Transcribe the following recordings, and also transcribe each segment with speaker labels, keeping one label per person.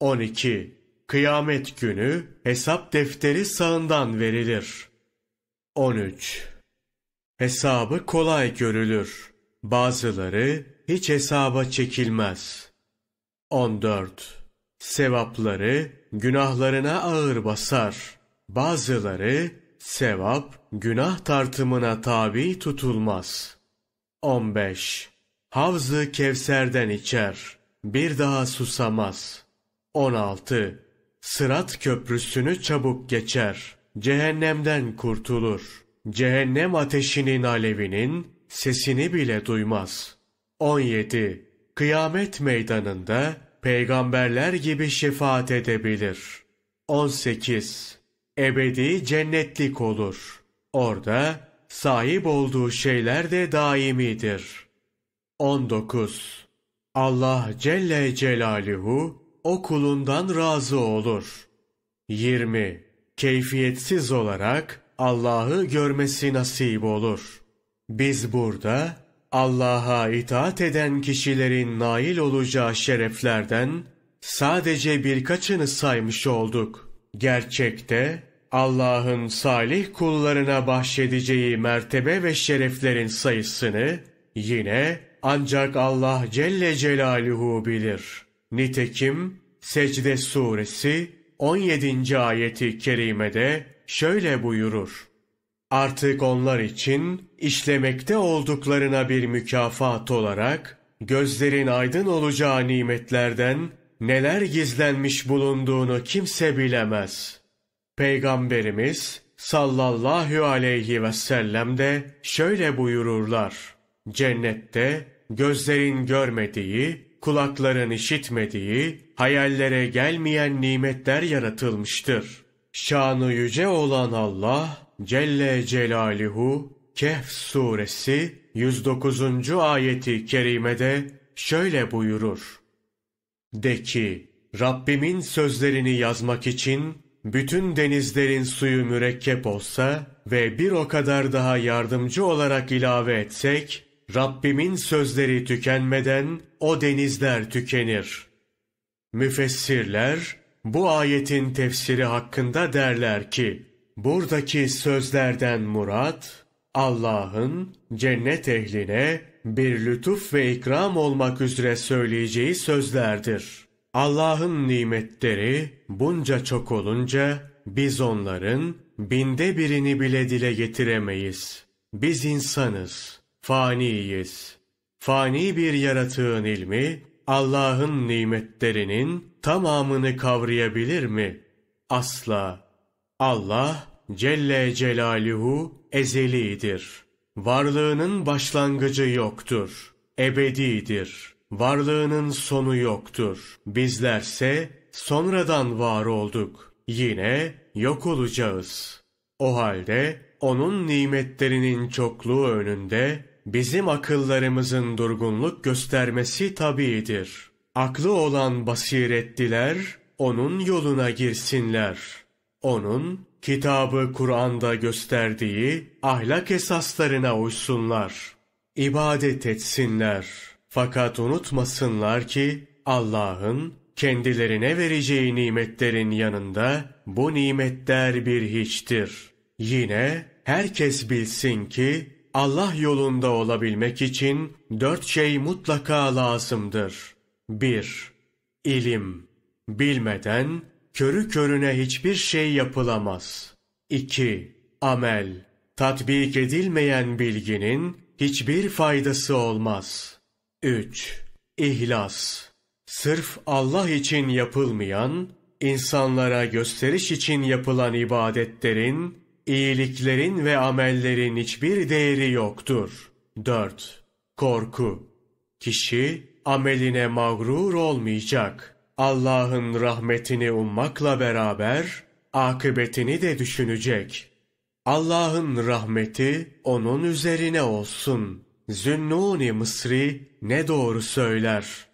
Speaker 1: 12. Kıyamet günü hesap defteri sağından verilir. 13. Hesabı kolay görülür. Bazıları hiç hesaba çekilmez. 14. Sevapları günahlarına ağır basar. Bazıları sevap günah tartımına tabi tutulmaz. 15. Havzı Kevser'den içer. Bir daha susamaz.'' 16. Sırat köprüsünü çabuk geçer. Cehennemden kurtulur. Cehennem ateşinin alevinin sesini bile duymaz. 17. Kıyamet meydanında peygamberler gibi şefaat edebilir. 18. Ebedi cennetlik olur. Orada sahip olduğu şeyler de daimidir. 19. Allah Celle Celaluhu o kulundan razı olur. 20. Keyfiyetsiz olarak Allah'ı görmesi nasip olur. Biz burada Allah'a itaat eden kişilerin nail olacağı şereflerden sadece birkaçını saymış olduk. Gerçekte Allah'ın salih kullarına bahşedeceği mertebe ve şereflerin sayısını yine ancak Allah Celle Celaluhu bilir.'' Nitekim Secde suresi 17. ayeti kerimede şöyle buyurur. Artık onlar için işlemekte olduklarına bir mükafat olarak gözlerin aydın olacağı nimetlerden neler gizlenmiş bulunduğunu kimse bilemez. Peygamberimiz sallallahu aleyhi ve sellem de şöyle buyururlar. Cennette gözlerin görmediği, kulakların işitmediği, hayallere gelmeyen nimetler yaratılmıştır. Şanı yüce olan Allah Celle Celaluhu Kehf suresi 109. ayeti kerimede şöyle buyurur. De ki, Rabbimin sözlerini yazmak için bütün denizlerin suyu mürekkep olsa ve bir o kadar daha yardımcı olarak ilave etsek, Rabbimin sözleri tükenmeden o denizler tükenir. Müfessirler bu ayetin tefsiri hakkında derler ki, buradaki sözlerden murat, Allah'ın cennet ehline bir lütuf ve ikram olmak üzere söyleyeceği sözlerdir. Allah'ın nimetleri bunca çok olunca biz onların binde birini bile dile getiremeyiz. Biz insanız.'' faniyiz. Fani bir yaratığın ilmi Allah'ın nimetlerinin tamamını kavrayabilir mi? Asla. Allah Celle Celaluhu ezelidir. Varlığının başlangıcı yoktur. Ebedidir. Varlığının sonu yoktur. Bizlerse sonradan var olduk. Yine yok olacağız. O halde onun nimetlerinin çokluğu önünde bizim akıllarımızın durgunluk göstermesi tabidir. Aklı olan basiretliler, onun yoluna girsinler. Onun, kitabı Kur'an'da gösterdiği ahlak esaslarına uysunlar. İbadet etsinler. Fakat unutmasınlar ki Allah'ın kendilerine vereceği nimetlerin yanında bu nimetler bir hiçtir. Yine herkes bilsin ki Allah yolunda olabilmek için dört şey mutlaka lazımdır. 1. İlim. Bilmeden körü körüne hiçbir şey yapılamaz. 2. Amel. Tatbik edilmeyen bilginin hiçbir faydası olmaz. 3. İhlas. Sırf Allah için yapılmayan, insanlara gösteriş için yapılan ibadetlerin iyiliklerin ve amellerin hiçbir değeri yoktur. 4. Korku Kişi ameline mağrur olmayacak. Allah'ın rahmetini ummakla beraber akıbetini de düşünecek. Allah'ın rahmeti onun üzerine olsun. Zünnuni Mısri ne doğru söyler.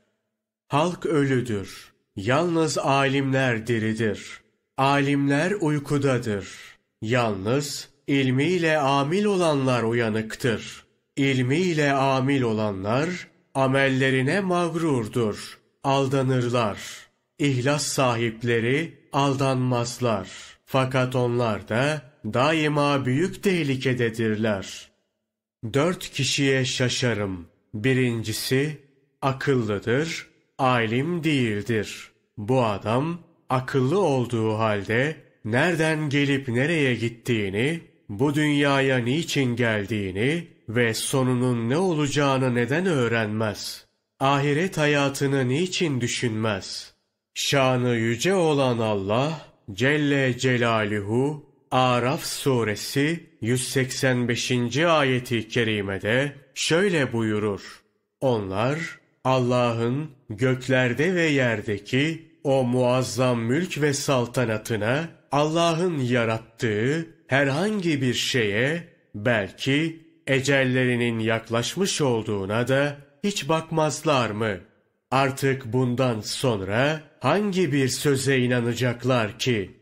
Speaker 1: Halk ölüdür. Yalnız alimler diridir. Alimler uykudadır.'' Yalnız ilmiyle amil olanlar uyanıktır. İlmiyle amil olanlar amellerine mağrurdur. Aldanırlar. İhlas sahipleri aldanmazlar. Fakat onlar da daima büyük tehlikededirler. Dört kişiye şaşarım. Birincisi, akıllıdır, alim değildir. Bu adam, akıllı olduğu halde nereden gelip nereye gittiğini, bu dünyaya niçin geldiğini ve sonunun ne olacağını neden öğrenmez? Ahiret hayatını niçin düşünmez? Şanı yüce olan Allah Celle Celaluhu Araf suresi 185. ayeti kerimede şöyle buyurur. Onlar Allah'ın göklerde ve yerdeki o muazzam mülk ve saltanatına Allah'ın yarattığı herhangi bir şeye belki ecellerinin yaklaşmış olduğuna da hiç bakmazlar mı? Artık bundan sonra hangi bir söze inanacaklar ki?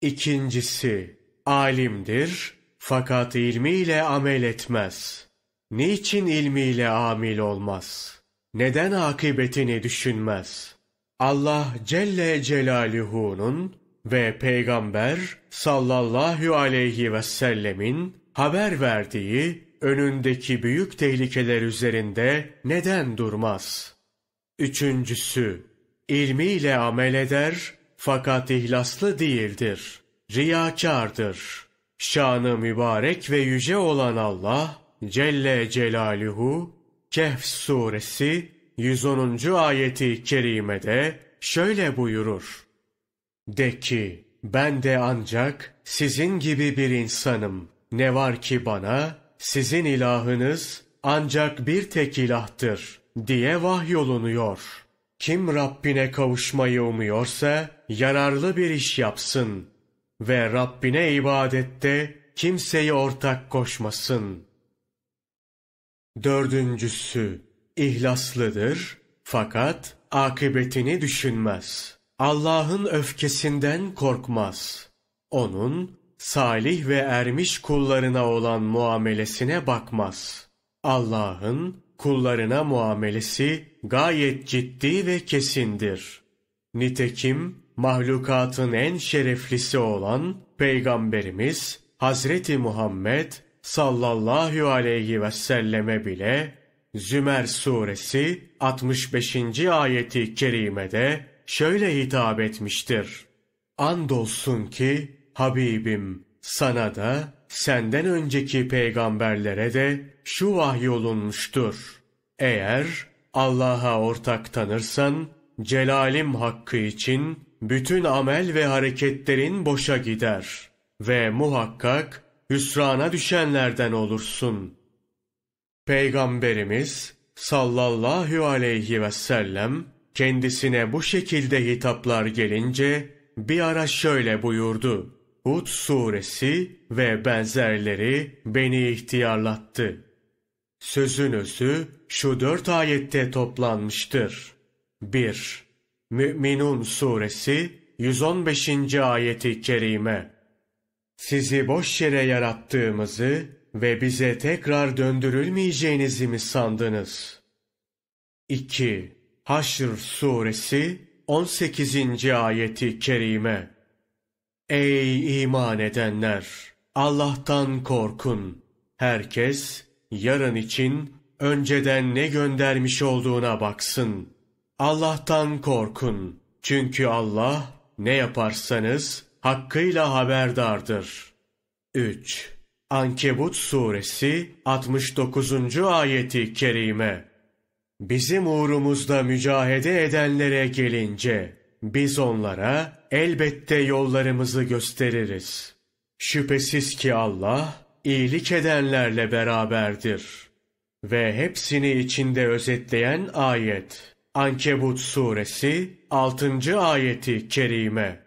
Speaker 1: İkincisi, alimdir fakat ilmiyle amel etmez. Niçin ilmiyle amil olmaz? Neden akıbetini düşünmez?'' Allah Celle Celaluhu'nun ve Peygamber sallallahu aleyhi ve sellemin haber verdiği önündeki büyük tehlikeler üzerinde neden durmaz? Üçüncüsü, ilmiyle amel eder fakat ihlaslı değildir, riyakardır. Şanı mübarek ve yüce olan Allah Celle Celaluhu, Kehf suresi 110. ayeti kerimede şöyle buyurur. De ki, ben de ancak sizin gibi bir insanım. Ne var ki bana, sizin ilahınız ancak bir tek ilahtır diye vahyolunuyor. Kim Rabbine kavuşmayı umuyorsa yararlı bir iş yapsın ve Rabbine ibadette kimseyi ortak koşmasın. Dördüncüsü ihlaslıdır fakat akıbetini düşünmez. Allah'ın öfkesinden korkmaz. Onun salih ve ermiş kullarına olan muamelesine bakmaz. Allah'ın kullarına muamelesi gayet ciddi ve kesindir. Nitekim mahlukatın en şereflisi olan Peygamberimiz Hazreti Muhammed sallallahu aleyhi ve selleme bile Zümer suresi 65. ayeti kerimede şöyle hitap etmiştir. Andolsun ki Habibim sana da senden önceki peygamberlere de şu vahyolunmuştur. Eğer Allah'a ortak tanırsan celalim hakkı için bütün amel ve hareketlerin boşa gider ve muhakkak hüsrana düşenlerden olursun.'' Peygamberimiz sallallahu aleyhi ve sellem kendisine bu şekilde hitaplar gelince bir ara şöyle buyurdu. Hud suresi ve benzerleri beni ihtiyarlattı. Sözün özü şu dört ayette toplanmıştır. 1. Mü'minun suresi 115. ayeti kerime. Sizi boş yere yarattığımızı ve bize tekrar döndürülmeyeceğinizi mi sandınız? 2. Haşr Suresi 18. ayeti kerime Ey iman edenler! Allah'tan korkun. Herkes yarın için önceden ne göndermiş olduğuna baksın. Allah'tan korkun. Çünkü Allah ne yaparsanız hakkıyla haberdardır. 3. Ankebut suresi 69. ayeti kerime. Bizim uğrumuzda mücahede edenlere gelince biz onlara elbette yollarımızı gösteririz. Şüphesiz ki Allah iyilik edenlerle beraberdir. Ve hepsini içinde özetleyen ayet. Ankebut suresi 6. ayeti kerime.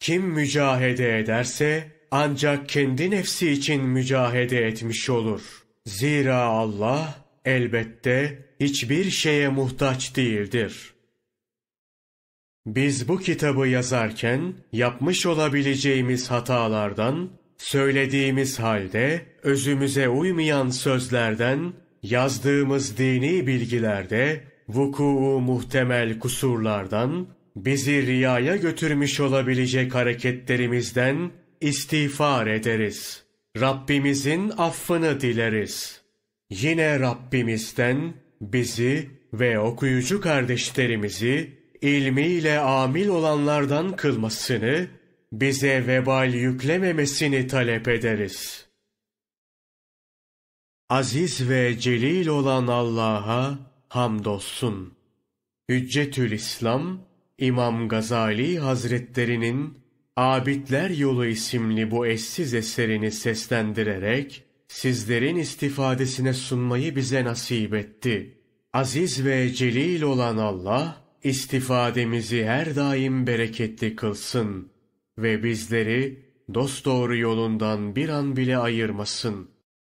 Speaker 1: Kim mücahede ederse ancak kendi nefsi için mücahede etmiş olur. Zira Allah elbette hiçbir şeye muhtaç değildir. Biz bu kitabı yazarken yapmış olabileceğimiz hatalardan, söylediğimiz halde özümüze uymayan sözlerden, yazdığımız dini bilgilerde vuku muhtemel kusurlardan, bizi riyaya götürmüş olabilecek hareketlerimizden istiğfar ederiz. Rabbimizin affını dileriz. Yine Rabbimizden bizi ve okuyucu kardeşlerimizi ilmiyle amil olanlardan kılmasını, bize vebal yüklememesini talep ederiz. Aziz ve celil olan Allah'a hamdolsun. Hüccetül İslam, İmam Gazali Hazretlerinin Abidler Yolu isimli bu eşsiz eserini seslendirerek sizlerin istifadesine sunmayı bize nasip etti. Aziz ve celil olan Allah istifademizi her daim bereketli kılsın ve bizleri dosdoğru yolundan bir an bile ayırmasın.